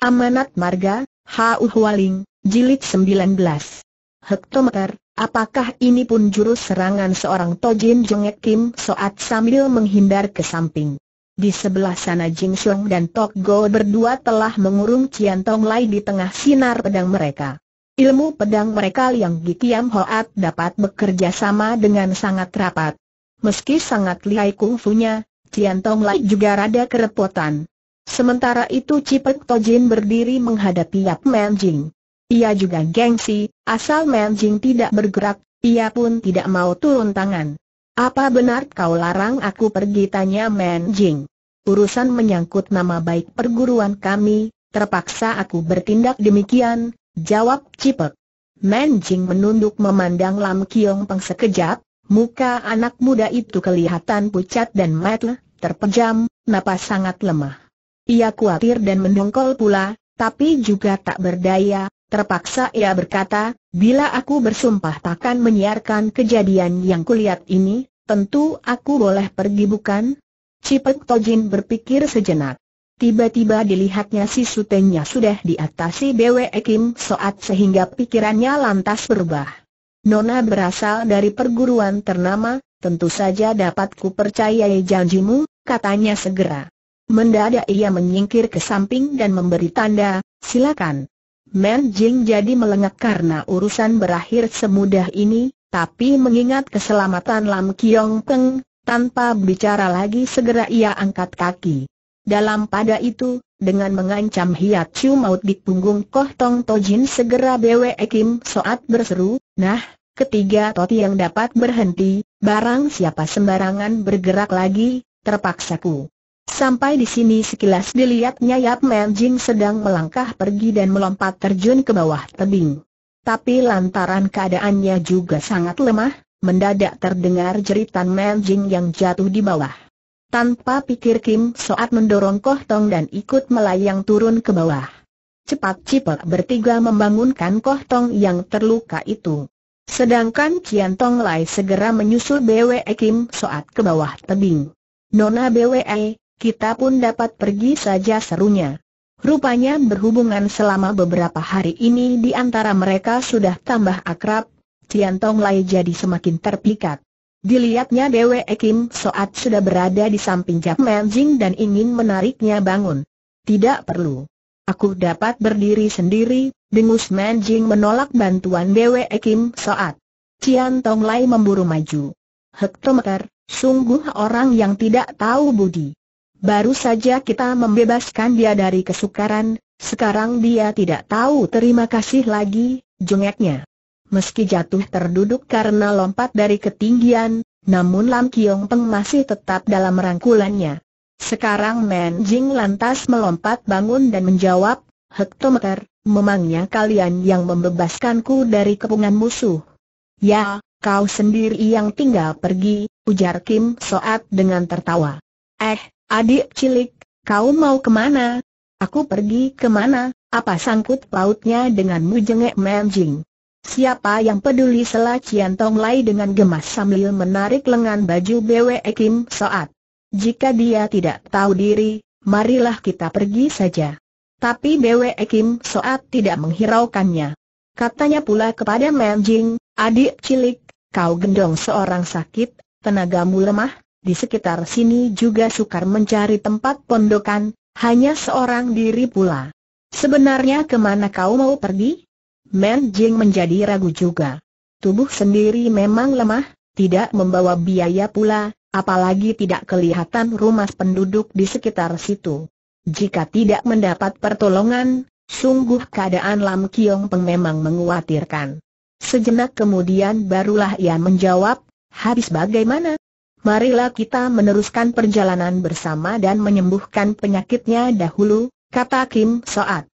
Amanat Marga, H.U. Hualing, Jilid 19. Hektometer, apakah ini pun jurus serangan seorang Tojin Jongek Kim Soat sambil menghindar ke samping. Di sebelah sana Jing Xiong dan Tok Go berdua telah mengurung Cian Tong Lai di tengah sinar pedang mereka. Ilmu pedang mereka yang Gikiam Hoat dapat bekerja sama dengan sangat rapat. Meski sangat lihai kungfunya, Cian Tong Lai juga rada kerepotan. Sementara itu Cipek Tojin berdiri menghadapi Yap Menjing. Ia juga gengsi, asal Menjing tidak bergerak, ia pun tidak mau turun tangan. Apa benar kau larang aku pergi tanya Menjing? Urusan menyangkut nama baik perguruan kami, terpaksa aku bertindak demikian, jawab Cipek. Menjing menunduk memandang Lam Kiong Peng sekejap, muka anak muda itu kelihatan pucat dan matlah, terpejam, napas sangat lemah. Ia khawatir dan mendongkol pula, tapi juga tak berdaya, terpaksa ia berkata, bila aku bersumpah takkan menyiarkan kejadian yang kulihat ini, tentu aku boleh pergi bukan? Cipet Tojin berpikir sejenak. Tiba-tiba dilihatnya si sutenya sudah diatasi Bwe Kim Soat sehingga pikirannya lantas berubah. Nona berasal dari perguruan ternama, tentu saja dapat ku percayai janjimu, katanya segera. Mendadak ia menyingkir ke samping dan memberi tanda, silakan. Men Jing jadi melengak karena urusan berakhir semudah ini, tapi mengingat keselamatan Lam Kiong Peng, tanpa bicara lagi segera ia angkat kaki. Dalam pada itu, dengan mengancam hiat Chu maut di punggung Koh Tong Tojin segera Bwe ekim, Soat berseru, nah, ketiga toti yang dapat berhenti, barang siapa sembarangan bergerak lagi, terpaksa ku. Sampai di sini sekilas dilihatnya Yap Man Jing sedang melangkah pergi dan melompat terjun ke bawah tebing. Tapi lantaran keadaannya juga sangat lemah, mendadak terdengar jeritan Man Jing yang jatuh di bawah. Tanpa pikir Kim Soat mendorong Koh Tong dan ikut melayang turun ke bawah. Cepat Cipek bertiga membangunkan Koh Tong yang terluka itu. Sedangkan Kian Tong Lai segera menyusul BWE Kim Soat ke bawah tebing. Nona BWE, kita pun dapat pergi saja serunya. Rupanya berhubungan selama beberapa hari ini di antara mereka sudah tambah akrab, Tian Tong Lai jadi semakin terpikat. Dilihatnya Dewe Ekim Soat sudah berada di samping Jap Manjing dan ingin menariknya bangun. Tidak perlu. Aku dapat berdiri sendiri, dengus Manjing menolak bantuan Dewe Ekim Soat. Tian Tong Lai memburu maju. Hektometer, sungguh orang yang tidak tahu budi. Baru saja kita membebaskan dia dari kesukaran, sekarang dia tidak tahu terima kasih lagi, jengeknya. Meski jatuh terduduk karena lompat dari ketinggian, namun Lam Kiong Peng masih tetap dalam rangkulannya. Sekarang Men Jing lantas melompat bangun dan menjawab, Hektometer, memangnya kalian yang membebaskanku dari kepungan musuh? Ya, kau sendiri yang tinggal pergi, ujar Kim Soat dengan tertawa. Eh, Adik cilik, kau mau kemana? Aku pergi kemana? Apa sangkut pautnya denganmu jengek Manjing? Siapa yang peduli selah Cian Tong Lai dengan gemas sambil menarik lengan baju Bwe Kim Soat. Jika dia tidak tahu diri, marilah kita pergi saja. Tapi Bwe Kim Soat tidak menghiraukannya. Katanya pula kepada Manjing, adik cilik, kau gendong seorang sakit, tenagamu lemah, di sekitar sini juga sukar mencari tempat pondokan, hanya seorang diri pula. Sebenarnya kemana kau mau pergi? Men Jing menjadi ragu juga. Tubuh sendiri memang lemah, tidak membawa biaya pula, apalagi tidak kelihatan rumah penduduk di sekitar situ. Jika tidak mendapat pertolongan, sungguh keadaan Lam Kiong Peng memang menguatirkan. Sejenak kemudian barulah ia menjawab, habis bagaimana? marilah kita meneruskan perjalanan bersama dan menyembuhkan penyakitnya dahulu, kata Kim Soat.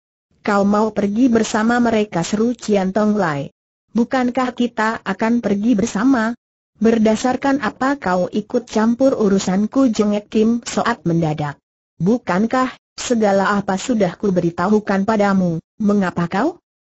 Kau mau pergi bersama mereka seru Cian Tong Lai. Bukankah kita akan pergi bersama? Berdasarkan apa kau ikut campur urusanku jengek Kim Soat mendadak? Bukankah, segala apa sudah ku beritahukan padamu, mengapa kau?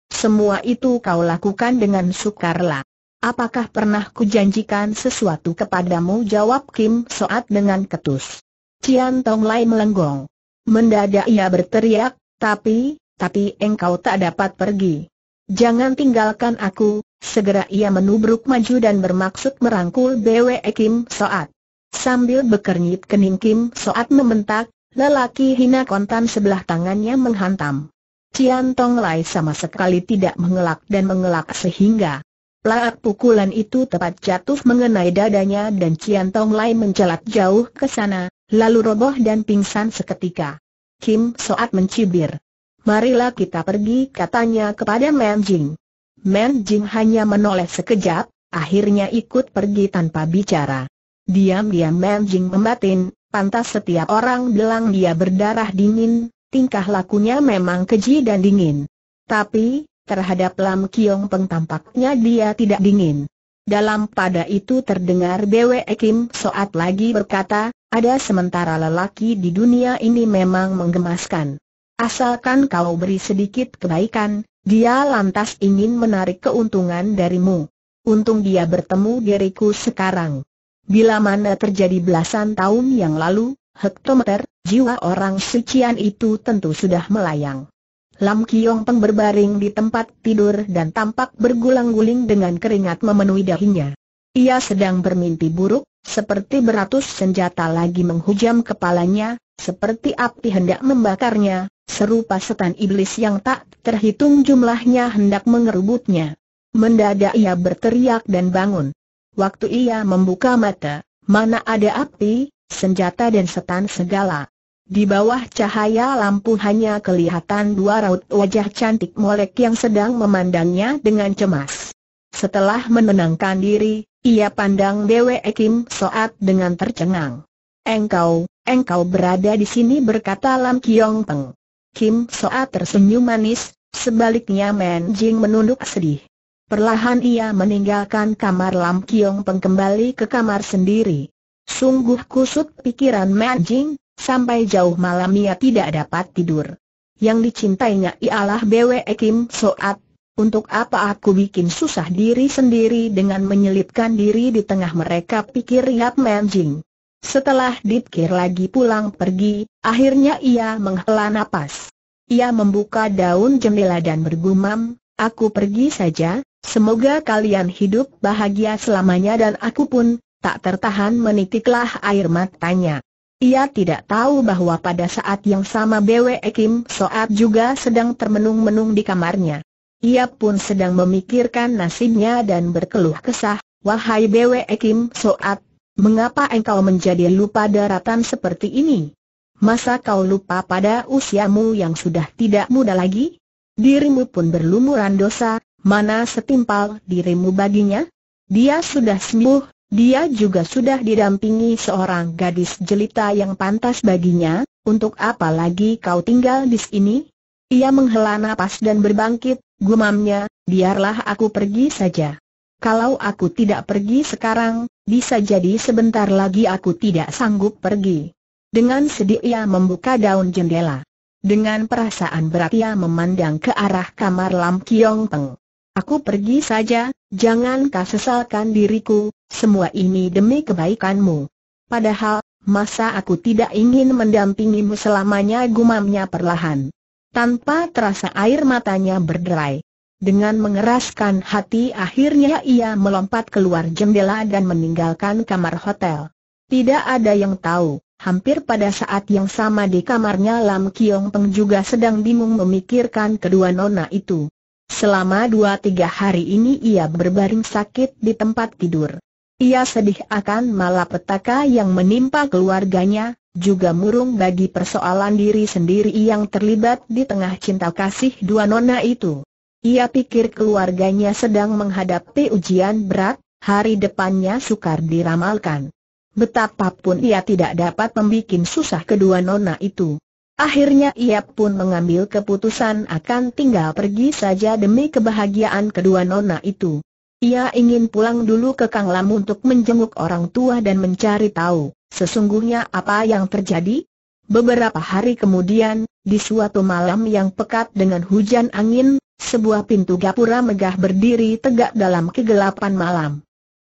Semua itu kau lakukan dengan sukarela. Apakah pernah kujanjikan sesuatu kepadamu? Jawab Kim Soat dengan ketus. Cian Tong Lai melenggong. Mendadak ia berteriak, tapi, tapi engkau tak dapat pergi. Jangan tinggalkan aku, segera ia menubruk maju dan bermaksud merangkul Bwe Kim Soat. Sambil bekernyit kening Kim Soat membentak, lelaki hina kontan sebelah tangannya menghantam. Cian Tong Lai sama sekali tidak mengelak dan mengelak sehingga Laat pukulan itu tepat jatuh mengenai dadanya dan Cian Tong Lai mencelat jauh ke sana, lalu roboh dan pingsan seketika. Kim Soat mencibir. Marilah kita pergi katanya kepada Man Jing. Man Jing hanya menoleh sekejap, akhirnya ikut pergi tanpa bicara. Diam-diam Man Jing membatin, pantas setiap orang bilang dia berdarah dingin, tingkah lakunya memang keji dan dingin. Tapi, terhadap Lam Kiong Peng tampaknya dia tidak dingin. Dalam pada itu terdengar Bwe Kim Soat lagi berkata, ada sementara lelaki di dunia ini memang menggemaskan. Asalkan kau beri sedikit kebaikan, dia lantas ingin menarik keuntungan darimu. Untung dia bertemu diriku sekarang. Bila mana terjadi belasan tahun yang lalu, hektometer, jiwa orang sucian itu tentu sudah melayang. Lam Kiong Peng berbaring di tempat tidur dan tampak bergulang-guling dengan keringat memenuhi dahinya. Ia sedang bermimpi buruk, seperti beratus senjata lagi menghujam kepalanya, seperti api hendak membakarnya, serupa setan iblis yang tak terhitung jumlahnya hendak mengerubutnya. Mendadak ia berteriak dan bangun. Waktu ia membuka mata, mana ada api, senjata dan setan segala. Di bawah cahaya lampu hanya kelihatan dua raut wajah cantik molek yang sedang memandangnya dengan cemas. Setelah menenangkan diri, ia pandang Dewe Kim Soat dengan tercengang. Engkau, engkau berada di sini berkata Lam Kiong Peng. Kim Soat tersenyum manis, sebaliknya Men Jing menunduk sedih. Perlahan ia meninggalkan kamar Lam Kiong Peng kembali ke kamar sendiri. Sungguh kusut pikiran Man Jing, Sampai jauh malam ia tidak dapat tidur. Yang dicintainya ialah BWE Kim Soat. Untuk apa aku bikin susah diri sendiri dengan menyelipkan diri di tengah mereka pikir Yap Manjing. Setelah dipikir lagi pulang pergi, akhirnya ia menghela napas. Ia membuka daun jendela dan bergumam, aku pergi saja, semoga kalian hidup bahagia selamanya dan aku pun, tak tertahan menitiklah air matanya. Ia tidak tahu bahwa pada saat yang sama Bwe Kim Soat juga sedang termenung-menung di kamarnya. Ia pun sedang memikirkan nasibnya dan berkeluh kesah, Wahai Bwe Kim Soat, mengapa engkau menjadi lupa daratan seperti ini? Masa kau lupa pada usiamu yang sudah tidak muda lagi? Dirimu pun berlumuran dosa, mana setimpal dirimu baginya? Dia sudah sembuh, dia juga sudah didampingi seorang gadis jelita yang pantas baginya, untuk apa lagi kau tinggal di sini? Ia menghela napas dan berbangkit, gumamnya, biarlah aku pergi saja. Kalau aku tidak pergi sekarang, bisa jadi sebentar lagi aku tidak sanggup pergi. Dengan sedih ia membuka daun jendela. Dengan perasaan berat ia memandang ke arah kamar Lam Kiong Teng. Aku pergi saja, jangan kau sesalkan diriku, semua ini demi kebaikanmu. Padahal, masa aku tidak ingin mendampingimu selamanya gumamnya perlahan. Tanpa terasa air matanya berderai. Dengan mengeraskan hati akhirnya ia melompat keluar jendela dan meninggalkan kamar hotel. Tidak ada yang tahu, hampir pada saat yang sama di kamarnya Lam Kiong Peng juga sedang bingung memikirkan kedua nona itu. Selama dua-tiga hari ini ia berbaring sakit di tempat tidur. Ia sedih akan malapetaka yang menimpa keluarganya, juga murung bagi persoalan diri sendiri yang terlibat di tengah cinta kasih dua nona itu. Ia pikir keluarganya sedang menghadapi ujian berat, hari depannya sukar diramalkan. Betapapun ia tidak dapat membuat susah kedua nona itu. Akhirnya ia pun mengambil keputusan akan tinggal pergi saja demi kebahagiaan kedua nona itu. Ia ingin pulang dulu ke Kang Lam untuk menjenguk orang tua dan mencari tahu sesungguhnya apa yang terjadi. Beberapa hari kemudian, di suatu malam yang pekat dengan hujan angin, sebuah pintu gapura megah berdiri tegak dalam kegelapan malam.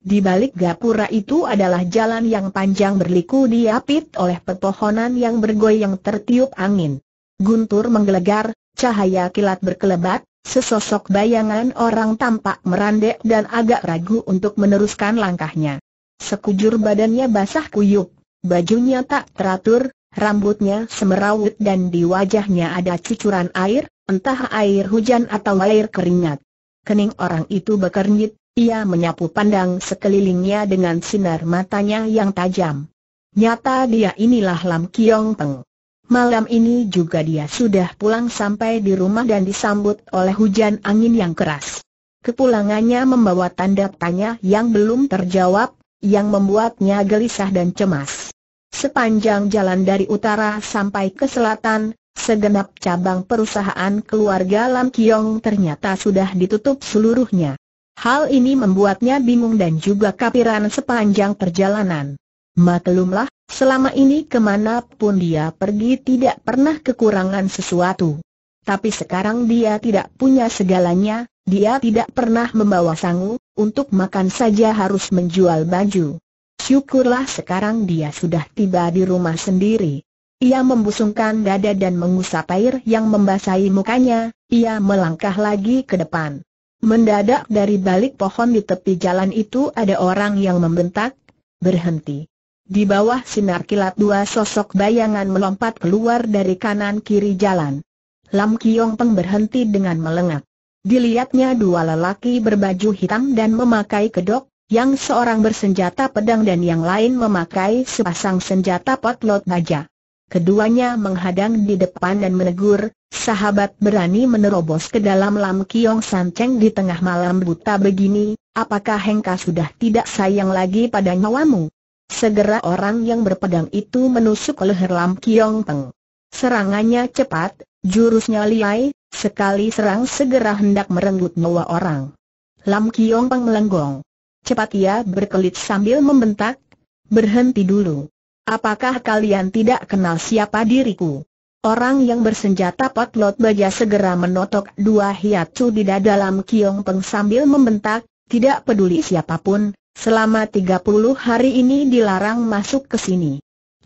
Di balik gapura itu adalah jalan yang panjang berliku diapit oleh pepohonan yang bergoyang tertiup angin. Guntur menggelegar, cahaya kilat berkelebat, sesosok bayangan orang tampak merandek dan agak ragu untuk meneruskan langkahnya. Sekujur badannya basah kuyup, bajunya tak teratur, rambutnya semerawut dan di wajahnya ada cucuran air, entah air hujan atau air keringat. Kening orang itu berkernyit, ia menyapu pandang sekelilingnya dengan sinar matanya yang tajam. Nyata dia inilah Lam Kiong Peng. Malam ini juga dia sudah pulang sampai di rumah dan disambut oleh hujan angin yang keras. Kepulangannya membawa tanda tanya yang belum terjawab, yang membuatnya gelisah dan cemas. Sepanjang jalan dari utara sampai ke selatan, segenap cabang perusahaan keluarga Lam Kiong ternyata sudah ditutup seluruhnya. Hal ini membuatnya bingung dan juga kapiran sepanjang perjalanan. Maklumlah, selama ini kemanapun dia pergi tidak pernah kekurangan sesuatu. Tapi sekarang dia tidak punya segalanya, dia tidak pernah membawa sangu, untuk makan saja harus menjual baju. Syukurlah sekarang dia sudah tiba di rumah sendiri. Ia membusungkan dada dan mengusap air yang membasahi mukanya, ia melangkah lagi ke depan. Mendadak dari balik pohon di tepi jalan itu ada orang yang membentak, berhenti. Di bawah sinar kilat dua sosok bayangan melompat keluar dari kanan kiri jalan. Lam Kiong Peng berhenti dengan melengak. Dilihatnya dua lelaki berbaju hitam dan memakai kedok, yang seorang bersenjata pedang dan yang lain memakai sepasang senjata potlot baja keduanya menghadang di depan dan menegur, sahabat berani menerobos ke dalam Lam Kiong San Cheng di tengah malam buta begini, apakah Hengka sudah tidak sayang lagi pada nyawamu? Segera orang yang berpedang itu menusuk leher Lam Kiong Peng. Serangannya cepat, jurusnya liai, sekali serang segera hendak merenggut nyawa orang. Lam Kiong Peng melenggong. Cepat ia berkelit sambil membentak, berhenti dulu. Apakah kalian tidak kenal siapa diriku? Orang yang bersenjata potlot baja segera menotok dua hiacu di dalam kiong peng sambil membentak, tidak peduli siapapun, selama 30 hari ini dilarang masuk ke sini.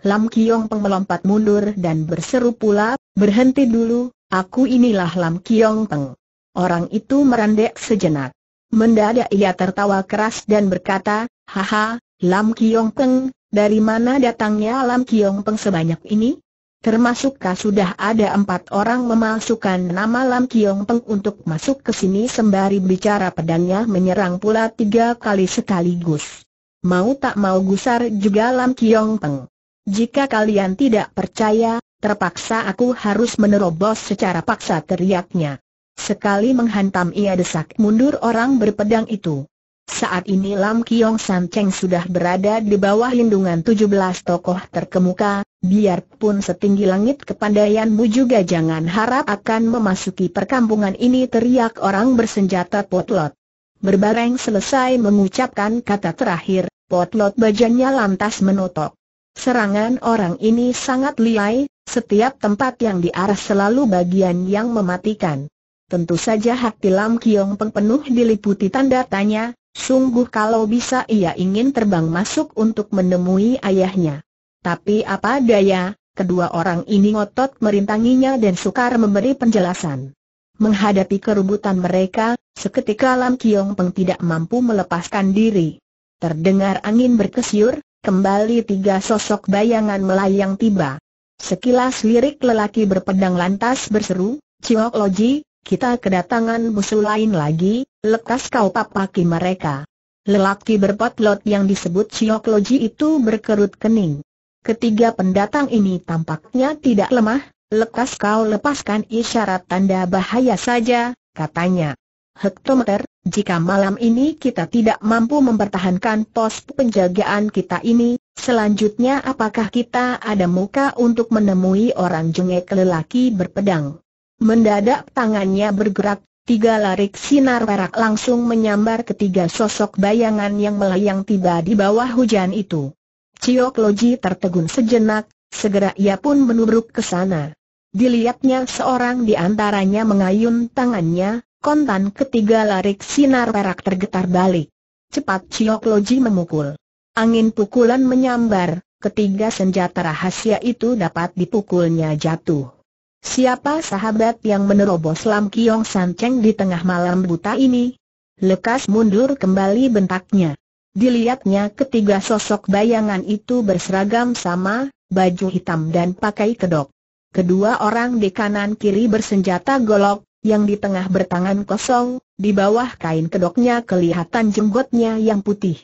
Lam Kiong Peng melompat mundur dan berseru pula, berhenti dulu, aku inilah Lam Kiong Peng. Orang itu merendek sejenak. Mendadak ia tertawa keras dan berkata, haha, Lam Kiong Peng, dari mana datangnya Lam Kiong Peng sebanyak ini? Termasukkah sudah ada empat orang memasukkan nama Lam Kiong Peng untuk masuk ke sini sembari bicara pedangnya menyerang pula tiga kali sekaligus. Mau tak mau gusar juga Lam Kiong Peng. Jika kalian tidak percaya, terpaksa aku harus menerobos secara paksa teriaknya. Sekali menghantam ia desak mundur orang berpedang itu. Saat ini Lam Kiong San Cheng sudah berada di bawah lindungan 17 tokoh terkemuka, biarpun setinggi langit kepandaianmu juga jangan harap akan memasuki perkampungan ini teriak orang bersenjata potlot. Berbareng selesai mengucapkan kata terakhir, potlot bajannya lantas menotok. Serangan orang ini sangat liai, setiap tempat yang diarah selalu bagian yang mematikan. Tentu saja hati Lam Kiong Peng penuh diliputi tanda tanya, Sungguh kalau bisa ia ingin terbang masuk untuk menemui ayahnya. Tapi apa daya, kedua orang ini ngotot merintanginya dan sukar memberi penjelasan. Menghadapi kerubutan mereka, seketika Lam Kiong Peng tidak mampu melepaskan diri. Terdengar angin berkesiur, kembali tiga sosok bayangan melayang tiba. Sekilas lirik lelaki berpedang lantas berseru, Ciok Loji, kita kedatangan musuh lain lagi, lekas kau papaki mereka. Lelaki berpotlot yang disebut Chiok Loji itu berkerut kening. Ketiga pendatang ini tampaknya tidak lemah, lekas kau lepaskan isyarat tanda bahaya saja, katanya. Hektometer, jika malam ini kita tidak mampu mempertahankan pos penjagaan kita ini, selanjutnya apakah kita ada muka untuk menemui orang jengek lelaki berpedang? Mendadak tangannya bergerak, tiga larik sinar perak langsung menyambar ketiga sosok bayangan yang melayang tiba di bawah hujan itu. Ciok Loji tertegun sejenak, segera ia pun menubruk ke sana. Dilihatnya seorang di antaranya mengayun tangannya, kontan ketiga larik sinar perak tergetar balik. Cepat Ciok Loji memukul. Angin pukulan menyambar, ketiga senjata rahasia itu dapat dipukulnya jatuh. Siapa sahabat yang menerobos Lam Kiong San Cheng di tengah malam buta ini? Lekas mundur kembali bentaknya. Dilihatnya ketiga sosok bayangan itu berseragam sama, baju hitam dan pakai kedok. Kedua orang di kanan kiri bersenjata golok, yang di tengah bertangan kosong, di bawah kain kedoknya kelihatan jenggotnya yang putih.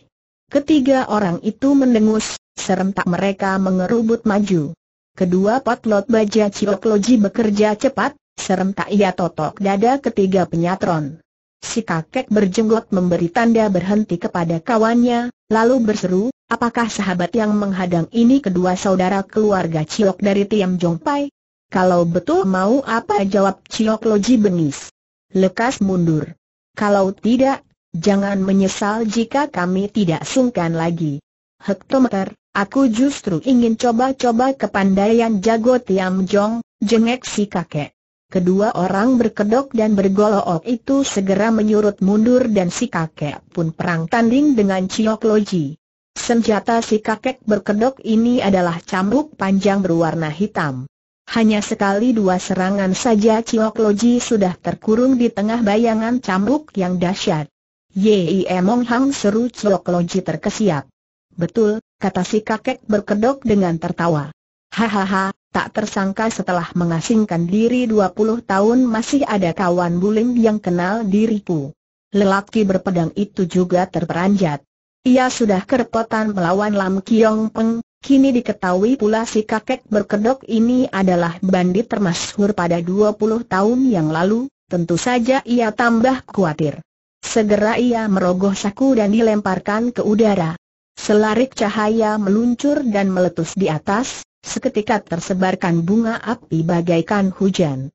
Ketiga orang itu mendengus, serentak mereka mengerubut maju. Kedua potlot baja Loji bekerja cepat, serentak ia totok dada ketiga penyatron. Si kakek berjenggot memberi tanda berhenti kepada kawannya, lalu berseru, apakah sahabat yang menghadang ini kedua saudara keluarga Ciok dari Tiam Jongpai? Kalau betul mau apa jawab Ciok Loji bengis. Lekas mundur. Kalau tidak, jangan menyesal jika kami tidak sungkan lagi. Hektometer, Aku justru ingin coba-coba kepandaian jago Tiam Jong, jengek si kakek. Kedua orang berkedok dan bergolok itu segera menyurut mundur dan si kakek pun perang tanding dengan Chiok Loji. Senjata si kakek berkedok ini adalah cambuk panjang berwarna hitam. Hanya sekali dua serangan saja Chiok Loji sudah terkurung di tengah bayangan cambuk yang dahsyat. Yee Emong Hang seru Chiok Loji terkesiap. Betul, kata si kakek berkedok dengan tertawa. Hahaha, tak tersangka setelah mengasingkan diri 20 tahun masih ada kawan bulim yang kenal diriku. Lelaki berpedang itu juga terperanjat. Ia sudah kerepotan melawan Lam Kiong Peng, kini diketahui pula si kakek berkedok ini adalah bandit termasyhur pada 20 tahun yang lalu, tentu saja ia tambah khawatir. Segera ia merogoh saku dan dilemparkan ke udara. Selarik cahaya meluncur dan meletus di atas, seketika tersebarkan bunga api bagaikan hujan.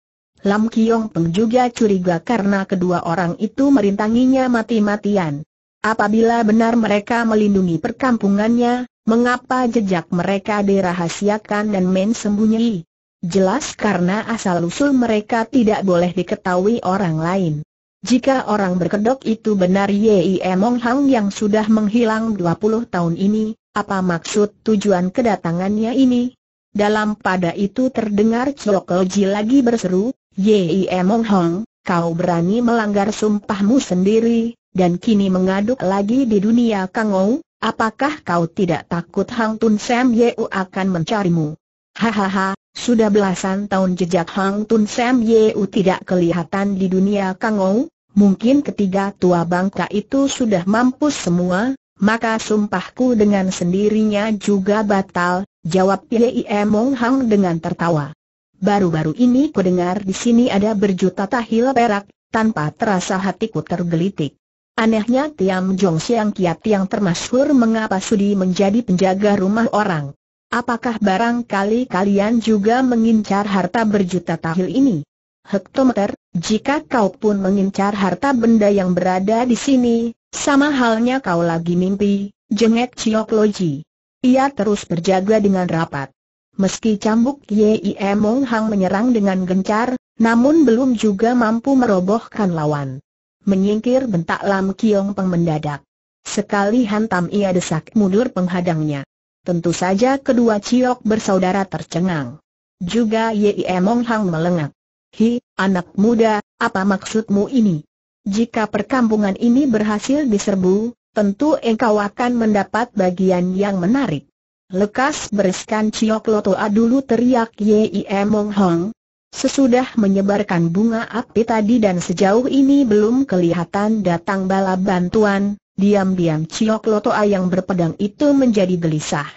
Lam Kiong Peng juga curiga karena kedua orang itu merintanginya mati-matian. Apabila benar mereka melindungi perkampungannya, mengapa jejak mereka dirahasiakan dan main sembunyi? Jelas karena asal-usul mereka tidak boleh diketahui orang lain. Jika orang berkedok itu benar Yei Emong Hang yang sudah menghilang 20 tahun ini, apa maksud tujuan kedatangannya ini? Dalam pada itu terdengar Chokoji lagi berseru, Yei Emong Hang, kau berani melanggar sumpahmu sendiri, dan kini mengaduk lagi di dunia Kangou, apakah kau tidak takut Hang Tun Sam Yeu akan mencarimu? Hahaha, sudah belasan tahun jejak Hang Tun Sam Yeu tidak kelihatan di dunia Kangou, Mungkin ketiga tua bangka itu sudah mampus semua, maka sumpahku dengan sendirinya juga batal, jawab Yei Mong Hang dengan tertawa. Baru-baru ini kudengar di sini ada berjuta tahil perak, tanpa terasa hatiku tergelitik. Anehnya Tiam Jong Siang Kiat yang termasyhur mengapa sudi menjadi penjaga rumah orang. Apakah barangkali kalian juga mengincar harta berjuta tahil ini? hektometer, jika kau pun mengincar harta benda yang berada di sini, sama halnya kau lagi mimpi, jengek Ciok Loji. Ia terus berjaga dengan rapat. Meski cambuk Yie Mong Hang menyerang dengan gencar, namun belum juga mampu merobohkan lawan. Menyingkir bentak Lam Kiong Peng mendadak. Sekali hantam ia desak mundur penghadangnya. Tentu saja kedua Ciok bersaudara tercengang. Juga Yie Mong Hang melengak. Hi, anak muda, apa maksudmu ini? Jika perkampungan ini berhasil diserbu, tentu engkau akan mendapat bagian yang menarik. Lekas bereskan Ciok Loto dulu teriak Yie Mong Hong. Sesudah menyebarkan bunga api tadi dan sejauh ini belum kelihatan datang bala bantuan, diam-diam Ciok Loto yang berpedang itu menjadi gelisah.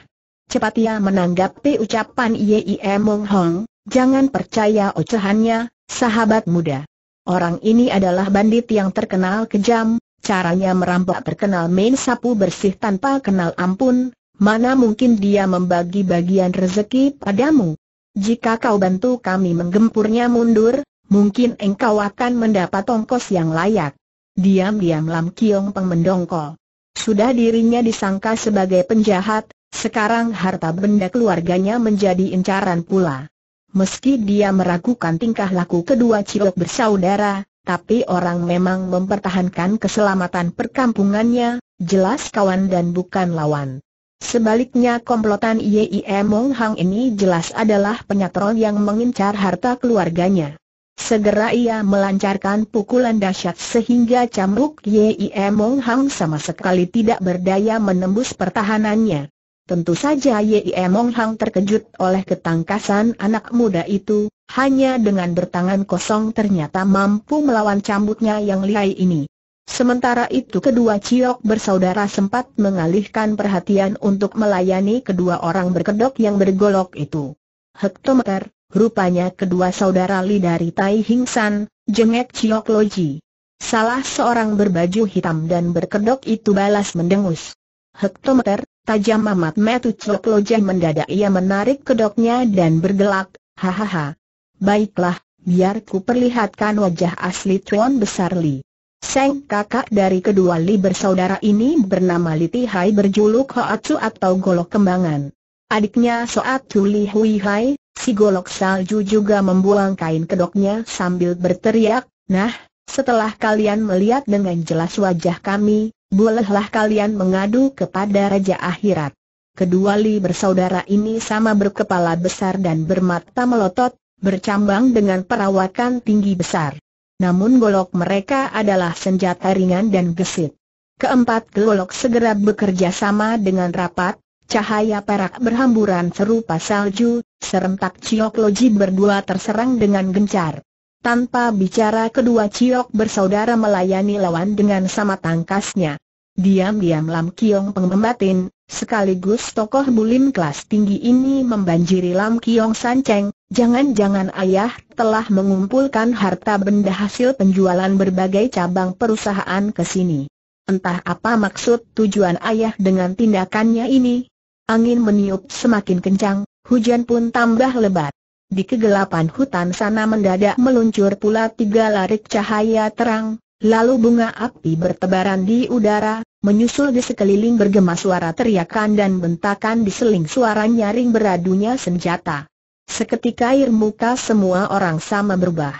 Cepat ia menanggapi ucapan Yie Mong Hong, Jangan percaya ocehannya, sahabat muda. Orang ini adalah bandit yang terkenal kejam, caranya merampok terkenal main sapu bersih tanpa kenal ampun, mana mungkin dia membagi bagian rezeki padamu. Jika kau bantu kami menggempurnya mundur, mungkin engkau akan mendapat ongkos yang layak. Diam-diam Lam Kiong Peng mendongkol. Sudah dirinya disangka sebagai penjahat, sekarang harta benda keluarganya menjadi incaran pula. Meski dia meragukan tingkah laku kedua Ciok bersaudara, tapi orang memang mempertahankan keselamatan perkampungannya, jelas kawan dan bukan lawan. Sebaliknya komplotan Yie Mong Hang ini jelas adalah penyatron yang mengincar harta keluarganya. Segera ia melancarkan pukulan dahsyat sehingga cambuk Yie Mong Hang sama sekali tidak berdaya menembus pertahanannya. Tentu saja Ye Mong Hang terkejut oleh ketangkasan anak muda itu, hanya dengan bertangan kosong ternyata mampu melawan cambuknya yang lihai ini. Sementara itu kedua Ciok bersaudara sempat mengalihkan perhatian untuk melayani kedua orang berkedok yang bergolok itu. Hektometer, rupanya kedua saudara Li dari Tai Hing San, jengek Ciok Loji. Salah seorang berbaju hitam dan berkedok itu balas mendengus hektometer, tajam amat metu lojeng mendadak ia menarik kedoknya dan bergelak, hahaha. Baiklah, biar ku perlihatkan wajah asli Tuan Besar Li. Seng kakak dari kedua Li bersaudara ini bernama Li Tihai berjuluk Hoatsu atau Golok Kembangan. Adiknya Soatu Li Hui Hai, si Golok Salju juga membuang kain kedoknya sambil berteriak, Nah, setelah kalian melihat dengan jelas wajah kami, bolehlah kalian mengadu kepada Raja Akhirat. Kedua Li bersaudara ini sama berkepala besar dan bermata melotot, bercambang dengan perawakan tinggi besar. Namun golok mereka adalah senjata ringan dan gesit. Keempat golok segera bekerja sama dengan rapat, cahaya perak berhamburan serupa salju, serentak Cioklogi berdua terserang dengan gencar. Tanpa bicara kedua Ciok bersaudara melayani lawan dengan sama tangkasnya. Diam-diam Lam Kiong pengembatin, sekaligus tokoh bulim kelas tinggi ini membanjiri Lam Kiong Sanceng, jangan-jangan ayah telah mengumpulkan harta benda hasil penjualan berbagai cabang perusahaan ke sini. Entah apa maksud tujuan ayah dengan tindakannya ini. Angin meniup semakin kencang, hujan pun tambah lebat. Di kegelapan hutan sana mendadak meluncur pula tiga larik cahaya terang, lalu bunga api bertebaran di udara, menyusul di sekeliling bergema suara teriakan dan bentakan diseling suara nyaring beradunya senjata. Seketika air muka semua orang sama berubah.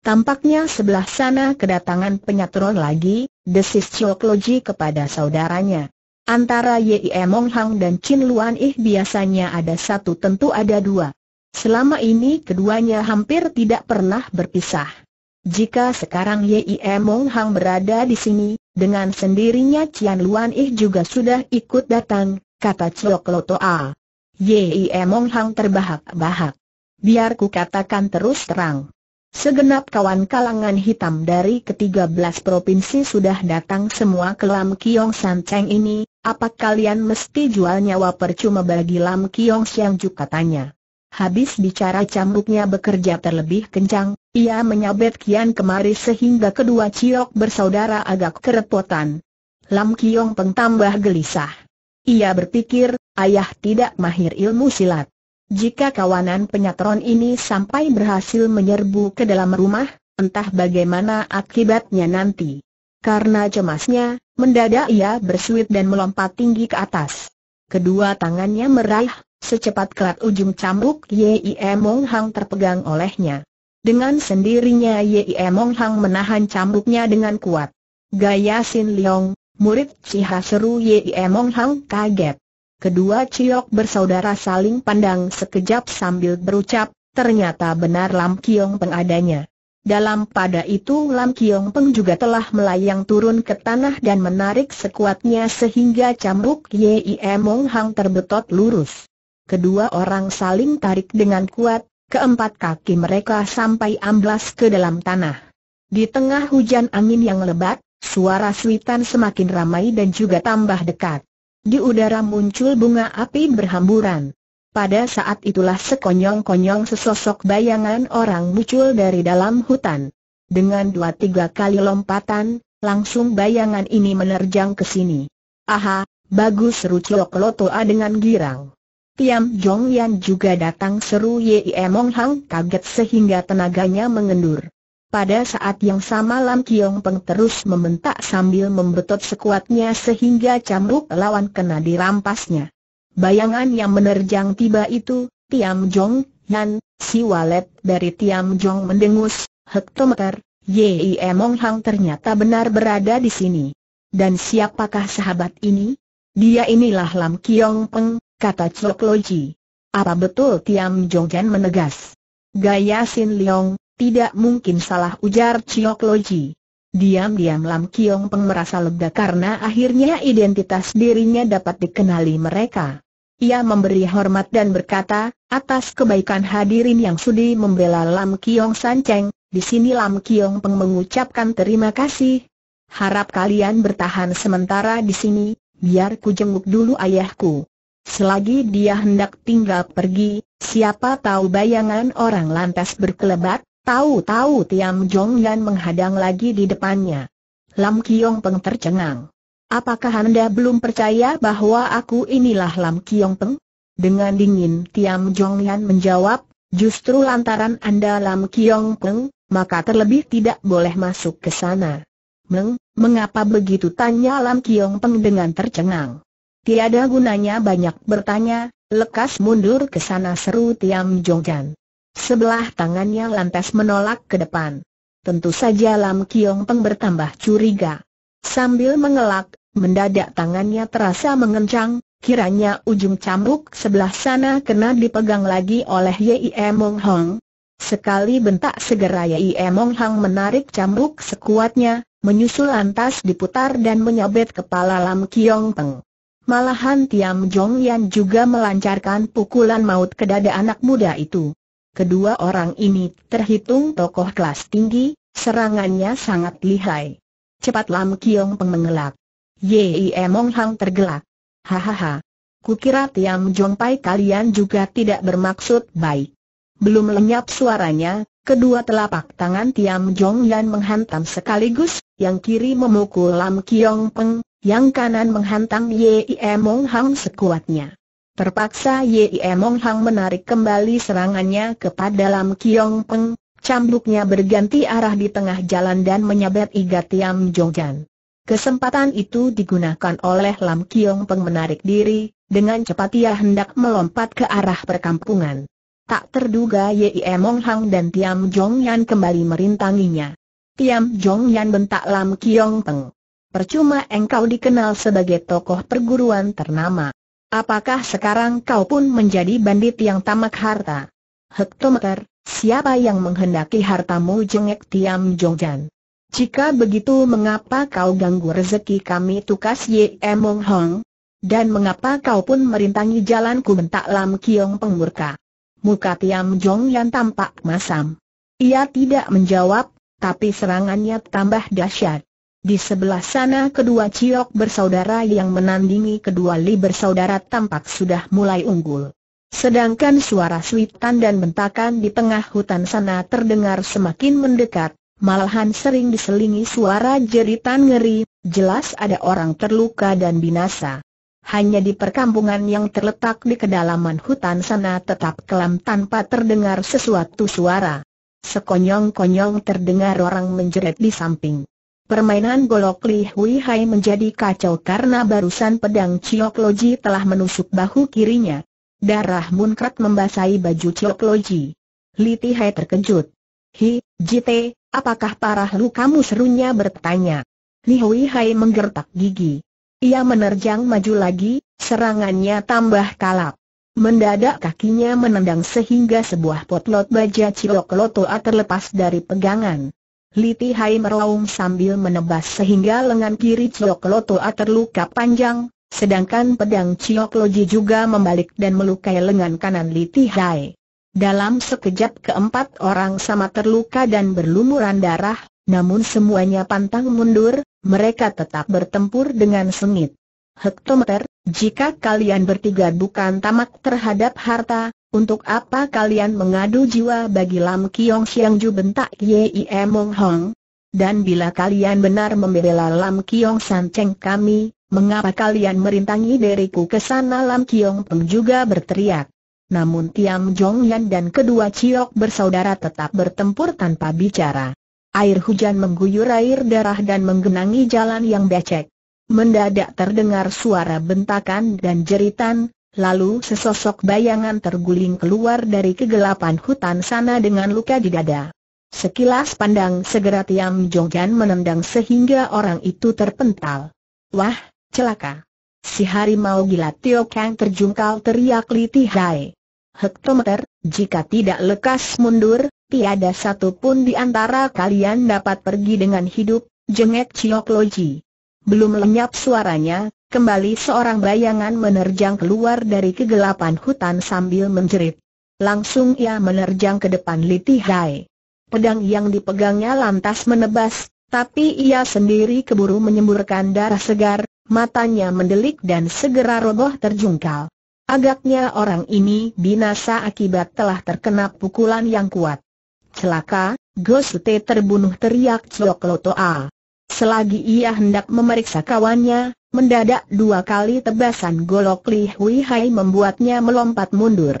Tampaknya sebelah sana kedatangan penyatron lagi, desis Chok Loji kepada saudaranya. Antara Yi Mong Hang dan Chin Luan Ih biasanya ada satu tentu ada dua. Selama ini keduanya hampir tidak pernah berpisah. Jika sekarang Yi Mong Hang berada di sini, dengan sendirinya Cian Luan Ih juga sudah ikut datang, kata Chok Lotoa. Yie Mong Hang terbahak-bahak. Biar ku katakan terus terang. Segenap kawan kalangan hitam dari ketiga belas provinsi sudah datang semua ke Lam Kiong San Cheng ini, apa kalian mesti jual nyawa percuma bagi Lam Kiong Siang Ju katanya. Habis bicara cambuknya bekerja terlebih kencang, ia menyabet kian kemari sehingga kedua ciok bersaudara agak kerepotan. Lam Kiong Peng tambah gelisah. Ia berpikir, ayah tidak mahir ilmu silat. Jika kawanan penyatron ini sampai berhasil menyerbu ke dalam rumah, entah bagaimana akibatnya nanti. Karena cemasnya, mendadak ia bersuit dan melompat tinggi ke atas. Kedua tangannya meraih Secepat kelat ujung cambuk Yie Mong Hang terpegang olehnya. Dengan sendirinya Yie Mong Hang menahan cambuknya dengan kuat. Gaya Sin Leong, murid Ciha seru Yie Mong Hang kaget. Kedua Ciok bersaudara saling pandang sekejap sambil berucap, ternyata benar Lam Kiong Peng adanya. Dalam pada itu Lam Kiong Peng juga telah melayang turun ke tanah dan menarik sekuatnya sehingga cambuk Yie Mong Hang terbetot lurus kedua orang saling tarik dengan kuat, keempat kaki mereka sampai amblas ke dalam tanah. Di tengah hujan angin yang lebat, suara suitan semakin ramai dan juga tambah dekat. Di udara muncul bunga api berhamburan. Pada saat itulah sekonyong-konyong sesosok bayangan orang muncul dari dalam hutan. Dengan dua tiga kali lompatan, langsung bayangan ini menerjang ke sini. Aha, bagus seru Cok Lotoa dengan girang. Tiam Jong Yan juga datang seru Ye Mong Hang kaget sehingga tenaganya mengendur. Pada saat yang sama Lam Kiong Peng terus membentak sambil membetot sekuatnya sehingga cambuk lawan kena dirampasnya. Bayangan yang menerjang tiba itu, Tiam Jong Yan, si walet dari Tiam Jong mendengus, hektometer, Ye Mong Hang ternyata benar berada di sini. Dan siapakah sahabat ini? Dia inilah Lam Kiong Peng, kata Chok Loji. Apa betul Tiam Jogen menegas? Gaya Sin Leong, tidak mungkin salah ujar Chok Loji. Diam-diam Lam Kiong Peng merasa lega karena akhirnya identitas dirinya dapat dikenali mereka. Ia memberi hormat dan berkata, atas kebaikan hadirin yang sudi membela Lam Kiong Sanceng, di sini Lam Kiong Peng mengucapkan terima kasih. Harap kalian bertahan sementara di sini, biar ku jenguk dulu ayahku. Selagi dia hendak tinggal pergi, siapa tahu bayangan orang lantas berkelebat, tahu-tahu Tiam Jong Yan menghadang lagi di depannya. Lam Kiong Peng tercengang. Apakah Anda belum percaya bahwa aku inilah Lam Kiong Peng? Dengan dingin Tiam Jong Yan menjawab, justru lantaran Anda Lam Kiong Peng, maka terlebih tidak boleh masuk ke sana. Meng, mengapa begitu tanya Lam Kiong Peng dengan tercengang. Tiada gunanya banyak bertanya, lekas mundur ke sana seru Tiam Jongjan. Sebelah tangannya lantas menolak ke depan. Tentu saja Lam Kiong Peng bertambah curiga. Sambil mengelak, mendadak tangannya terasa mengencang, kiranya ujung cambuk sebelah sana kena dipegang lagi oleh Yei Mong Hong. Sekali bentak segera Yei Mong Hong menarik cambuk sekuatnya, menyusul lantas diputar dan menyabet kepala Lam Kiong Peng. Malahan Tiam Jong Yan juga melancarkan pukulan maut ke dada anak muda itu. Kedua orang ini terhitung tokoh kelas tinggi, serangannya sangat lihai. Cepat Lam Kiong Peng mengelak. Yei Emong Hang tergelak. Hahaha. Kukira Tiam Jong Pai kalian juga tidak bermaksud baik. Belum lenyap suaranya, kedua telapak tangan Tiam Jong Yan menghantam sekaligus, yang kiri memukul Lam Kiong Peng, yang kanan menghantam Ye Mong Hang sekuatnya. Terpaksa Ye Mong Hang menarik kembali serangannya kepada Lam Kiong Peng, cambuknya berganti arah di tengah jalan dan menyabet Iga Tiam Jong Jan. Kesempatan itu digunakan oleh Lam Kiong Peng menarik diri, dengan cepat ia hendak melompat ke arah perkampungan. Tak terduga Ye Mong Hang dan Tiam Jong Jongyan kembali merintanginya. Tiam Jong Jongyan bentak Lam Kiong Peng percuma engkau dikenal sebagai tokoh perguruan ternama. Apakah sekarang kau pun menjadi bandit yang tamak harta? Hektometer, siapa yang menghendaki hartamu jengek Tiam Jongjan? Jika begitu mengapa kau ganggu rezeki kami tukas Ye Emong Hong? Dan mengapa kau pun merintangi jalanku bentak Lam Kiong pengurka? Muka Tiam jong yang tampak masam. Ia tidak menjawab, tapi serangannya tambah dahsyat. Di sebelah sana kedua Ciok bersaudara yang menandingi kedua Li bersaudara tampak sudah mulai unggul. Sedangkan suara suitan dan bentakan di tengah hutan sana terdengar semakin mendekat, malahan sering diselingi suara jeritan ngeri, jelas ada orang terluka dan binasa. Hanya di perkampungan yang terletak di kedalaman hutan sana tetap kelam tanpa terdengar sesuatu suara. Sekonyong-konyong terdengar orang menjerit di samping. Permainan golok Li Hui Hai menjadi kacau karena barusan pedang Chiok Loji telah menusuk bahu kirinya. Darah munkrat membasahi baju Chiok Loji. Li Ti Hai terkejut. Hi, Jite, apakah parah lu kamu serunya bertanya. Li Hui Hai menggertak gigi. Ia menerjang maju lagi, serangannya tambah kalap. Mendadak kakinya menendang sehingga sebuah potlot baja Chiok Lotoa terlepas dari pegangan. Liti Hai meraung sambil menebas sehingga lengan kiri Ciok Lotoa terluka panjang, sedangkan pedang Ciok Loji juga membalik dan melukai lengan kanan Liti Hai. Dalam sekejap keempat orang sama terluka dan berlumuran darah, namun semuanya pantang mundur, mereka tetap bertempur dengan sengit. Hektometer, jika kalian bertiga bukan tamak terhadap harta, untuk apa kalian mengadu jiwa bagi Lam Kiong Siang Ju bentak Yei Mong Hong? Dan bila kalian benar membela Lam Kiong San Cheng kami, mengapa kalian merintangi diriku ke sana Lam Kiong Peng juga berteriak. Namun Tiam Jong Yan dan kedua Ciok bersaudara tetap bertempur tanpa bicara. Air hujan mengguyur air darah dan menggenangi jalan yang becek. Mendadak terdengar suara bentakan dan jeritan, Lalu sesosok bayangan terguling keluar dari kegelapan hutan sana dengan luka di dada. Sekilas pandang segera Tiam Jonggan menendang sehingga orang itu terpental. Wah, celaka. Si harimau gila Tio Kang terjungkal teriak Li Tihai. Hektometer, jika tidak lekas mundur, tiada satu pun di antara kalian dapat pergi dengan hidup, jengek Chiok Loji. Belum lenyap suaranya, kembali seorang bayangan menerjang keluar dari kegelapan hutan sambil menjerit. Langsung ia menerjang ke depan Li Tihai. Pedang yang dipegangnya lantas menebas, tapi ia sendiri keburu menyemburkan darah segar, matanya mendelik dan segera roboh terjungkal. Agaknya orang ini binasa akibat telah terkena pukulan yang kuat. Celaka, Gosute terbunuh teriak Cok A. Selagi ia hendak memeriksa kawannya, Mendadak dua kali tebasan golok Li Hui Hai membuatnya melompat mundur.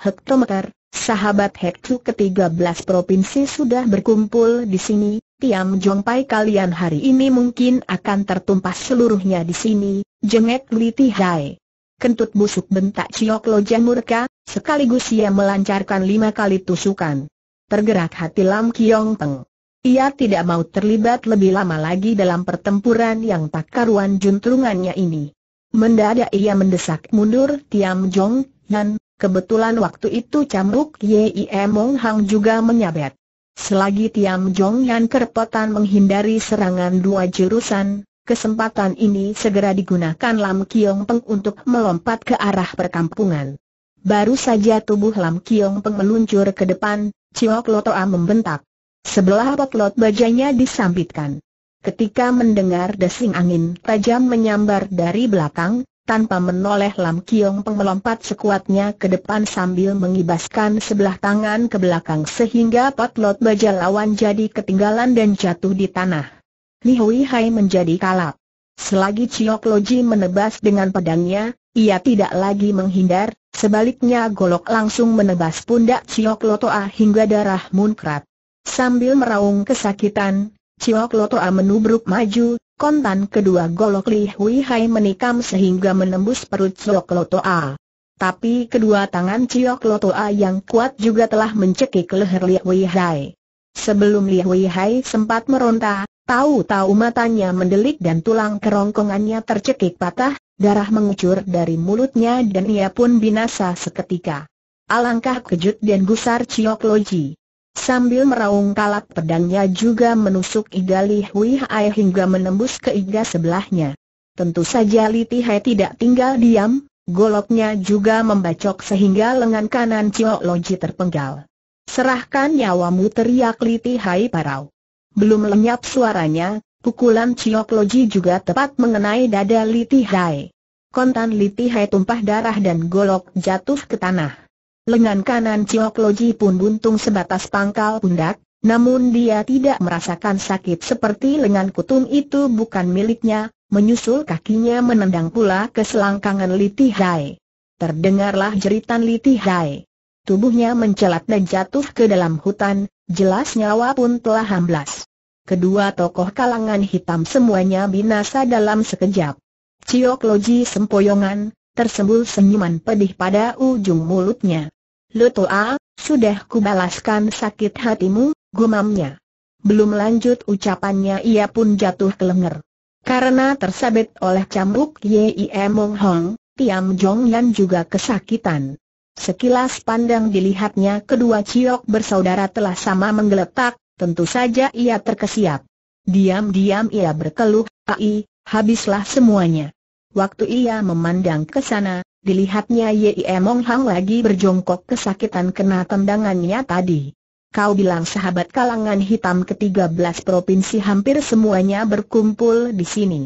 Hektometer, sahabat Hektu ke-13 provinsi sudah berkumpul di sini, Tiam Pai kalian hari ini mungkin akan tertumpas seluruhnya di sini, jengek Li Hai. Kentut busuk bentak Ciok Loja murka, sekaligus ia melancarkan lima kali tusukan. Tergerak hati Lam Kiong Peng. Ia tidak mau terlibat lebih lama lagi dalam pertempuran yang tak karuan juntrungannya ini. Mendadak ia mendesak mundur Tiam Jong Yan, kebetulan waktu itu Camruk Yei Mong Hang juga menyabet. Selagi Tiam Jong Yan kerepotan menghindari serangan dua jurusan, kesempatan ini segera digunakan Lam Kiong Peng untuk melompat ke arah perkampungan. Baru saja tubuh Lam Kiong Peng meluncur ke depan, Chiok Lotoa membentak. Sebelah potlot bajanya disambitkan. Ketika mendengar desing angin tajam menyambar dari belakang, tanpa menoleh Lam Kiong Peng melompat sekuatnya ke depan sambil mengibaskan sebelah tangan ke belakang sehingga potlot baja lawan jadi ketinggalan dan jatuh di tanah. Li Hui Hai menjadi kalap. Selagi Chiok Loji menebas dengan pedangnya, ia tidak lagi menghindar, sebaliknya golok langsung menebas pundak Chiok Lotoa hingga darah munkrat. Sambil meraung kesakitan, Ciok Lotoa menubruk maju, kontan kedua golok Li Hui Hai menikam sehingga menembus perut Ciok Lotoa. Tapi kedua tangan Ciok Lotoa yang kuat juga telah mencekik leher Li Hui Hai. Sebelum Li Hui Hai sempat meronta, tahu-tahu matanya mendelik dan tulang kerongkongannya tercekik patah, darah mengucur dari mulutnya dan ia pun binasa seketika. Alangkah kejut dan gusar Ciok Loji. Sambil meraung kalap pedangnya juga menusuk iga Li Hui Hai hingga menembus ke iga sebelahnya. Tentu saja Li Hai tidak tinggal diam, goloknya juga membacok sehingga lengan kanan Cio Loji terpenggal. Serahkan nyawamu teriak Li Hai parau. Belum lenyap suaranya, pukulan Cio Loji juga tepat mengenai dada Li Hai. Kontan Li Hai tumpah darah dan golok jatuh ke tanah. Lengan kanan Chiok Loji pun buntung sebatas pangkal pundak, namun dia tidak merasakan sakit seperti lengan kutung itu bukan miliknya, menyusul kakinya menendang pula ke selangkangan Liti Hai. Terdengarlah jeritan Liti Hai. Tubuhnya mencelat dan jatuh ke dalam hutan, jelas nyawa pun telah hamblas. Kedua tokoh kalangan hitam semuanya binasa dalam sekejap. Ciok Loji sempoyongan, tersembul senyuman pedih pada ujung mulutnya. Lutoa, sudah kubalaskan sakit hatimu, gumamnya. Belum lanjut ucapannya ia pun jatuh ke lenger. Karena tersabet oleh cambuk Yim Mong Hong, Tiam Jong Yan juga kesakitan. Sekilas pandang dilihatnya kedua ciok bersaudara telah sama menggeletak, tentu saja ia terkesiap. Diam-diam ia berkeluh, ai, habislah semuanya. Waktu ia memandang ke sana, dilihatnya Ye Mong Hang lagi berjongkok kesakitan kena tendangannya tadi. Kau bilang sahabat kalangan hitam ke-13 provinsi hampir semuanya berkumpul di sini.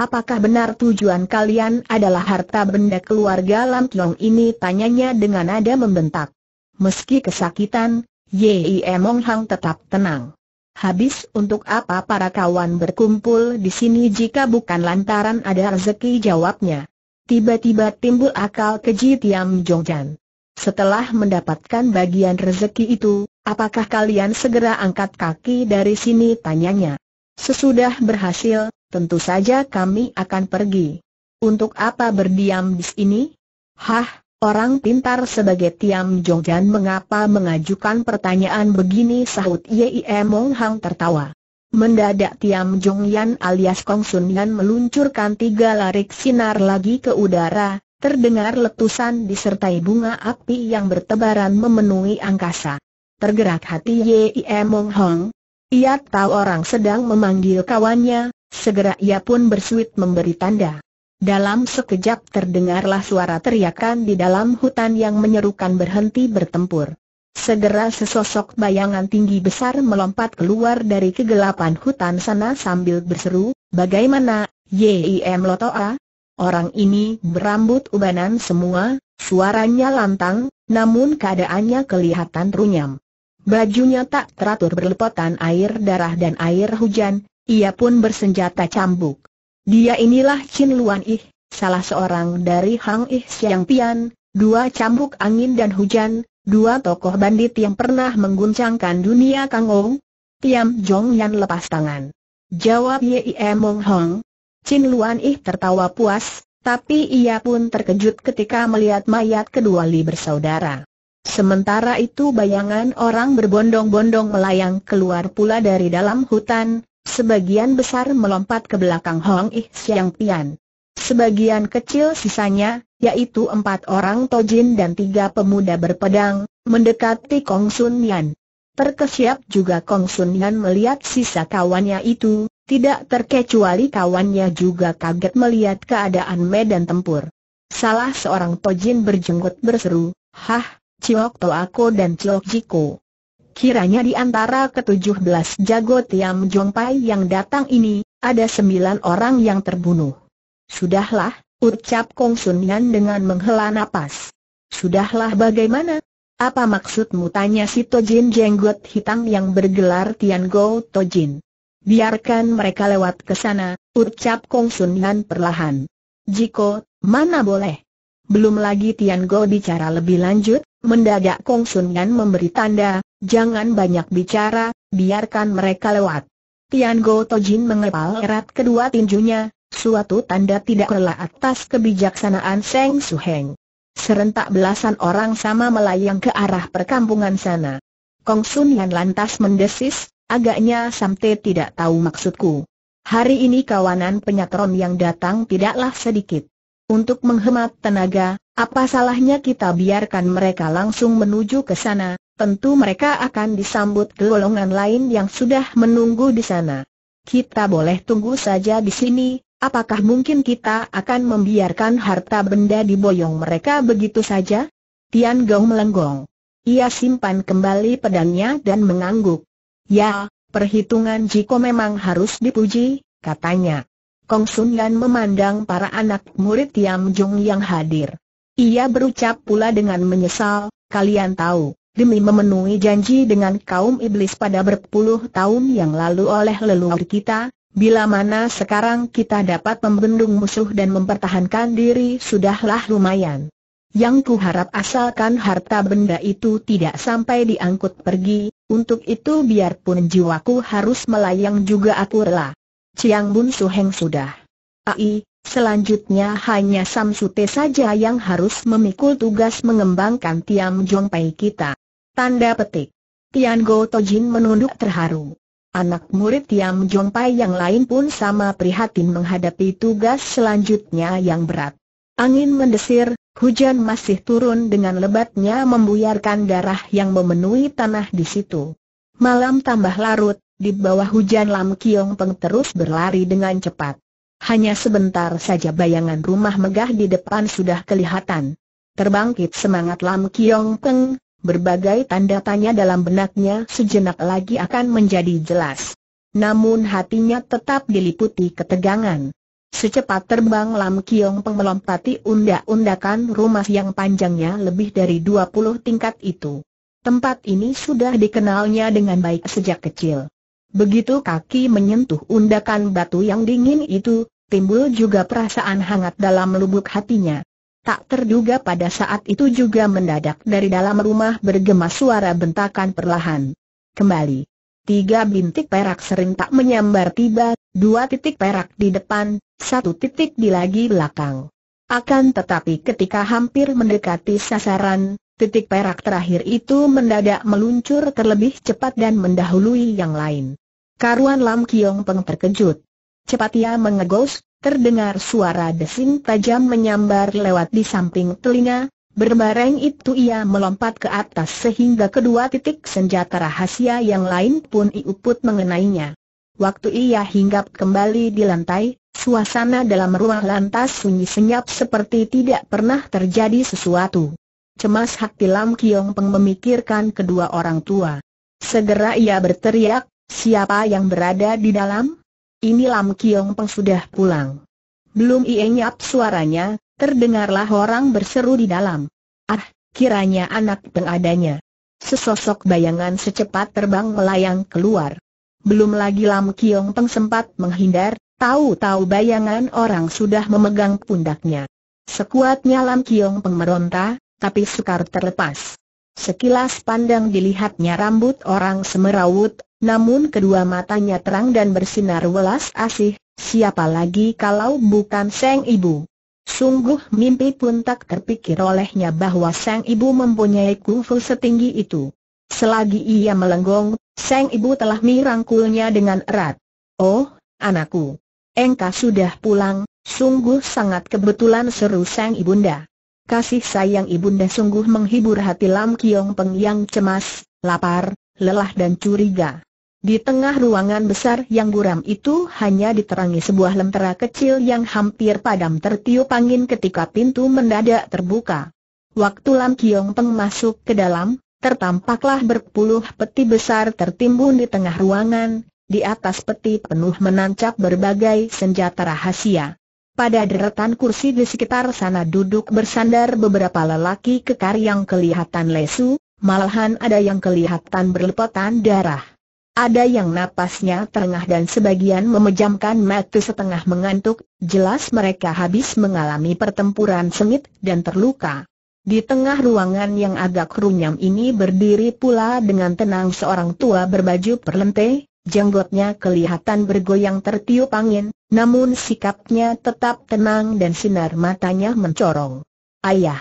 Apakah benar tujuan kalian adalah harta benda keluarga Lam Tiong ini? Tanyanya dengan nada membentak. Meski kesakitan, Ye Mong Hang tetap tenang. Habis untuk apa para kawan berkumpul di sini jika bukan lantaran ada rezeki jawabnya. Tiba-tiba timbul akal keji Tiam Jongjan. Setelah mendapatkan bagian rezeki itu, apakah kalian segera angkat kaki dari sini tanyanya. Sesudah berhasil, tentu saja kami akan pergi. Untuk apa berdiam di sini? Hah, Orang pintar sebagai Tiam Jong Jongjan mengapa mengajukan pertanyaan begini sahut Yie Mong Hang tertawa. Mendadak Tiam Jong Jongyan alias Kong Sun Yan meluncurkan tiga larik sinar lagi ke udara, terdengar letusan disertai bunga api yang bertebaran memenuhi angkasa. Tergerak hati Yie Mong Hang. Ia tahu orang sedang memanggil kawannya, segera ia pun bersuit memberi tanda. Dalam sekejap terdengarlah suara teriakan di dalam hutan yang menyerukan berhenti bertempur. Segera sesosok bayangan tinggi besar melompat keluar dari kegelapan hutan sana sambil berseru, Bagaimana, YIM Lotoa? Orang ini berambut ubanan semua, suaranya lantang, namun keadaannya kelihatan runyam. Bajunya tak teratur berlepotan air darah dan air hujan, ia pun bersenjata cambuk. Dia inilah Chin Luan Ih, salah seorang dari Hang Ih Siang Pian, dua cambuk angin dan hujan, dua tokoh bandit yang pernah mengguncangkan dunia Ong. Tiam Jong Yan lepas tangan. Jawab Ie Mong Hong. Chin Luan Ih tertawa puas, tapi ia pun terkejut ketika melihat mayat kedua Li bersaudara. Sementara itu bayangan orang berbondong-bondong melayang keluar pula dari dalam hutan, Sebagian besar melompat ke belakang Hong Ih Siang Pian. Sebagian kecil sisanya, yaitu empat orang tojin dan tiga pemuda berpedang, mendekati Kong Sun Yan. Terkesiap juga Kong Sun Yan melihat sisa kawannya itu, tidak terkecuali kawannya juga kaget melihat keadaan medan tempur. Salah seorang tojin berjenggot berseru, Hah, Ciok Ako dan Ciok Jiko. Kiranya di antara ketujuh belas jago Tiam Jongpai yang datang ini, ada sembilan orang yang terbunuh. Sudahlah, ucap Kong Sun Yan dengan menghela nafas. Sudahlah bagaimana? Apa maksudmu tanya si Tojin jenggot hitam yang bergelar Tian Go Tojin? Biarkan mereka lewat ke sana, ucap Kong Sun Yan perlahan. Jiko, mana boleh? Belum lagi Tian Go bicara lebih lanjut, Mendadak Kong Sun Yan memberi tanda, jangan banyak bicara, biarkan mereka lewat. Tian Go To Jin mengepal erat kedua tinjunya, suatu tanda tidak rela atas kebijaksanaan Seng Su Heng. Serentak belasan orang sama melayang ke arah perkampungan sana. Kong Sun Yan lantas mendesis, agaknya Te tidak tahu maksudku. Hari ini kawanan penyatron yang datang tidaklah sedikit. Untuk menghemat tenaga, apa salahnya kita biarkan mereka langsung menuju ke sana, tentu mereka akan disambut golongan lain yang sudah menunggu di sana. Kita boleh tunggu saja di sini, apakah mungkin kita akan membiarkan harta benda diboyong mereka begitu saja? Tian Gao melenggong. Ia simpan kembali pedangnya dan mengangguk. Ya, perhitungan Jiko memang harus dipuji, katanya. Kong Sun Yan memandang para anak murid Tiam Jung yang hadir. Ia berucap pula dengan menyesal, kalian tahu, demi memenuhi janji dengan kaum iblis pada berpuluh tahun yang lalu oleh leluhur kita, bila mana sekarang kita dapat membendung musuh dan mempertahankan diri sudahlah lumayan. Yang kuharap asalkan harta benda itu tidak sampai diangkut pergi, untuk itu biarpun jiwaku harus melayang juga aku rela. Ciang Bun Suheng sudah. Ai, Selanjutnya hanya Samsute saja yang harus memikul tugas mengembangkan Tiam Jong Pai kita. Tanda petik. Tian Go Tojin menunduk terharu. Anak murid Tiam Jong Pai yang lain pun sama prihatin menghadapi tugas selanjutnya yang berat. Angin mendesir, hujan masih turun dengan lebatnya membuyarkan darah yang memenuhi tanah di situ. Malam tambah larut, di bawah hujan Lam Kiong Peng terus berlari dengan cepat. Hanya sebentar saja bayangan rumah megah di depan sudah kelihatan. Terbangkit semangat Lam Kiong Peng, berbagai tanda tanya dalam benaknya sejenak lagi akan menjadi jelas. Namun hatinya tetap diliputi ketegangan. Secepat terbang Lam Kiong Peng melompati undak-undakan rumah yang panjangnya lebih dari 20 tingkat itu. Tempat ini sudah dikenalnya dengan baik sejak kecil. Begitu kaki menyentuh undakan batu yang dingin itu, timbul juga perasaan hangat dalam lubuk hatinya. Tak terduga pada saat itu juga mendadak dari dalam rumah bergema suara bentakan perlahan. Kembali. Tiga bintik perak sering tak menyambar tiba, dua titik perak di depan, satu titik di lagi belakang. Akan tetapi ketika hampir mendekati sasaran, titik perak terakhir itu mendadak meluncur terlebih cepat dan mendahului yang lain. Karuan Lam Kiong Peng terkejut. Cepat ia mengegos, terdengar suara desing tajam menyambar lewat di samping telinga, Berbareng itu ia melompat ke atas sehingga kedua titik senjata rahasia yang lain pun iuput mengenainya. Waktu ia hinggap kembali di lantai, suasana dalam ruang lantas sunyi senyap seperti tidak pernah terjadi sesuatu. Cemas hati Lam Kiong Peng memikirkan kedua orang tua. Segera ia berteriak, Siapa yang berada di dalam? Ini Lam Kiong Peng sudah pulang. Belum ienyap suaranya, terdengarlah orang berseru di dalam. Ah, kiranya anak Peng Sesosok bayangan secepat terbang melayang keluar. Belum lagi Lam Kiong Peng sempat menghindar, tahu-tahu bayangan orang sudah memegang pundaknya. Sekuatnya Lam Kiong Peng meronta, tapi sukar terlepas. Sekilas pandang dilihatnya rambut orang semerawut, namun kedua matanya terang dan bersinar welas asih, siapa lagi kalau bukan Seng Ibu. Sungguh mimpi pun tak terpikir olehnya bahwa Seng Ibu mempunyai kungfu setinggi itu. Selagi ia melenggong, Seng Ibu telah mirangkulnya dengan erat. Oh, anakku. Engkau sudah pulang, sungguh sangat kebetulan seru Seng Ibunda. Kasih sayang ibunda sungguh menghibur hati Lam Kiong Peng yang cemas, lapar, lelah dan curiga. Di tengah ruangan besar yang guram itu hanya diterangi sebuah lentera kecil yang hampir padam tertiup angin ketika pintu mendadak terbuka. Waktu Lam Kiong Peng masuk ke dalam, tertampaklah berpuluh peti besar tertimbun di tengah ruangan, di atas peti penuh menancap berbagai senjata rahasia. Pada deretan kursi di sekitar sana duduk bersandar beberapa lelaki kekar yang kelihatan lesu, malahan ada yang kelihatan berlepotan darah. Ada yang napasnya terengah dan sebagian memejamkan mata setengah mengantuk, jelas mereka habis mengalami pertempuran sengit dan terluka. Di tengah ruangan yang agak runyam ini berdiri pula dengan tenang seorang tua berbaju perlente, jenggotnya kelihatan bergoyang tertiup angin, namun sikapnya tetap tenang dan sinar matanya mencorong. Ayah!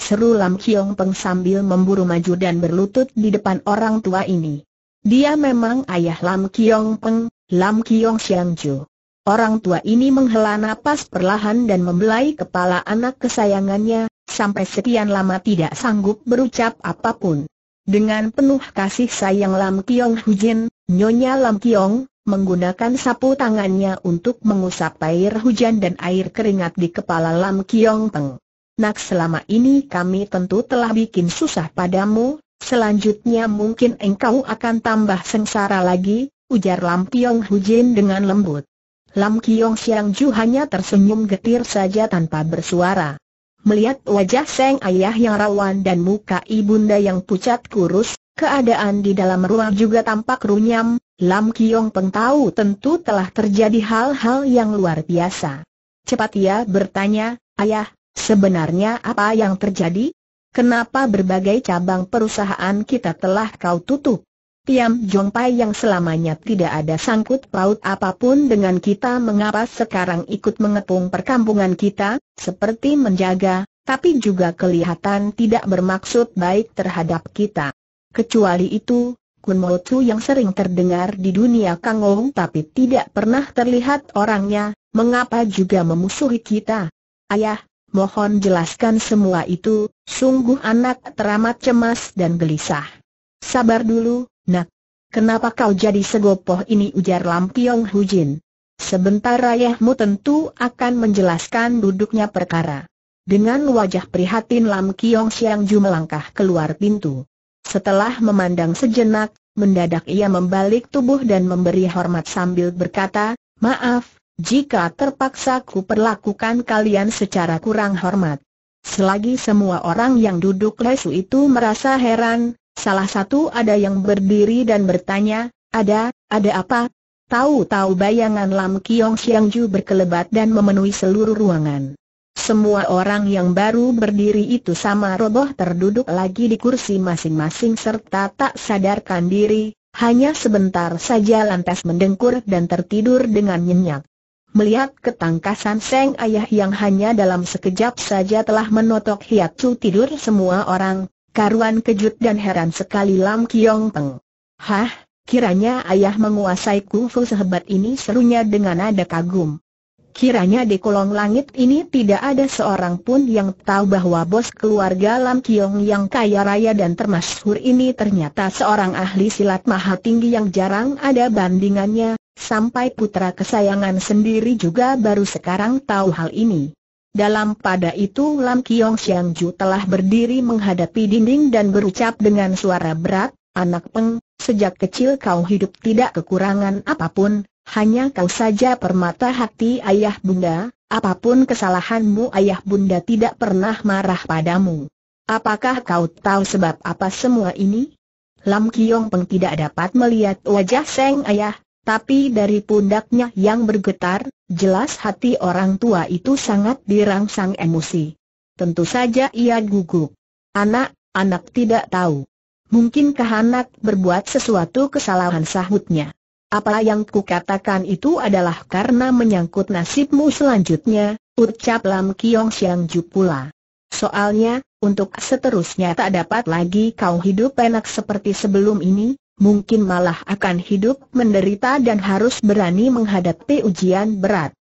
Seru Lam Kiong Peng sambil memburu maju dan berlutut di depan orang tua ini. Dia memang ayah Lam Kiong Peng, Lam Kiong Siang Ju. Orang tua ini menghela napas perlahan dan membelai kepala anak kesayangannya, sampai sekian lama tidak sanggup berucap apapun. Dengan penuh kasih sayang Lam Kiong Hujin, Nyonya Lam Kiong, menggunakan sapu tangannya untuk mengusap air hujan dan air keringat di kepala Lam Kiong Peng. Nak selama ini kami tentu telah bikin susah padamu, selanjutnya mungkin engkau akan tambah sengsara lagi, ujar Lam Kiong Hujin dengan lembut. Lam Kiong Siang Ju hanya tersenyum getir saja tanpa bersuara. Melihat wajah Seng Ayah yang rawan dan muka ibunda yang pucat kurus, Keadaan di dalam ruang juga tampak runyam, Lam Kiong Peng tahu tentu telah terjadi hal-hal yang luar biasa. Cepat ia bertanya, Ayah, sebenarnya apa yang terjadi? Kenapa berbagai cabang perusahaan kita telah kau tutup? Tiam Jong Pai yang selamanya tidak ada sangkut paut apapun dengan kita mengapa sekarang ikut mengepung perkampungan kita, seperti menjaga, tapi juga kelihatan tidak bermaksud baik terhadap kita. Kecuali itu, Kun Mo yang sering terdengar di dunia Ong tapi tidak pernah terlihat orangnya, mengapa juga memusuhi kita? Ayah, mohon jelaskan semua itu, sungguh anak teramat cemas dan gelisah. Sabar dulu, nak. Kenapa kau jadi segopoh ini ujar Lam Piong Jin. Sebentar ayahmu tentu akan menjelaskan duduknya perkara. Dengan wajah prihatin Lam Kiong Siang Ju melangkah keluar pintu. Setelah memandang sejenak, mendadak ia membalik tubuh dan memberi hormat sambil berkata, Maaf, jika terpaksa ku perlakukan kalian secara kurang hormat. Selagi semua orang yang duduk lesu itu merasa heran, salah satu ada yang berdiri dan bertanya, ada, ada apa? Tahu-tahu bayangan Lam Kiong Siang Ju berkelebat dan memenuhi seluruh ruangan. Semua orang yang baru berdiri itu sama roboh terduduk lagi di kursi masing-masing serta tak sadarkan diri, hanya sebentar saja lantas mendengkur dan tertidur dengan nyenyak. Melihat ketangkasan Seng Ayah yang hanya dalam sekejap saja telah menotok cu tidur semua orang, karuan kejut dan heran sekali Lam Kiong Peng. Hah, kiranya ayah menguasai kungfu sehebat ini serunya dengan nada kagum. Kiranya di kolong langit ini tidak ada seorang pun yang tahu bahwa bos keluarga Lam Kiong yang kaya raya dan termasyhur ini ternyata seorang ahli silat maha tinggi yang jarang ada bandingannya, sampai putra kesayangan sendiri juga baru sekarang tahu hal ini. Dalam pada itu Lam Kiong Siang Ju telah berdiri menghadapi dinding dan berucap dengan suara berat, Anak Peng, sejak kecil kau hidup tidak kekurangan apapun, hanya kau saja permata hati ayah bunda, apapun kesalahanmu ayah bunda tidak pernah marah padamu. Apakah kau tahu sebab apa semua ini? Lam Kiong Peng tidak dapat melihat wajah Seng ayah, tapi dari pundaknya yang bergetar, jelas hati orang tua itu sangat dirangsang emosi. Tentu saja ia gugup. Anak, anak tidak tahu. Mungkinkah anak berbuat sesuatu kesalahan sahutnya? Apa yang kukatakan itu adalah karena menyangkut nasibmu selanjutnya, ucap Lam Kiong Siang Ju pula. Soalnya, untuk seterusnya tak dapat lagi kau hidup enak seperti sebelum ini, mungkin malah akan hidup menderita dan harus berani menghadapi ujian berat.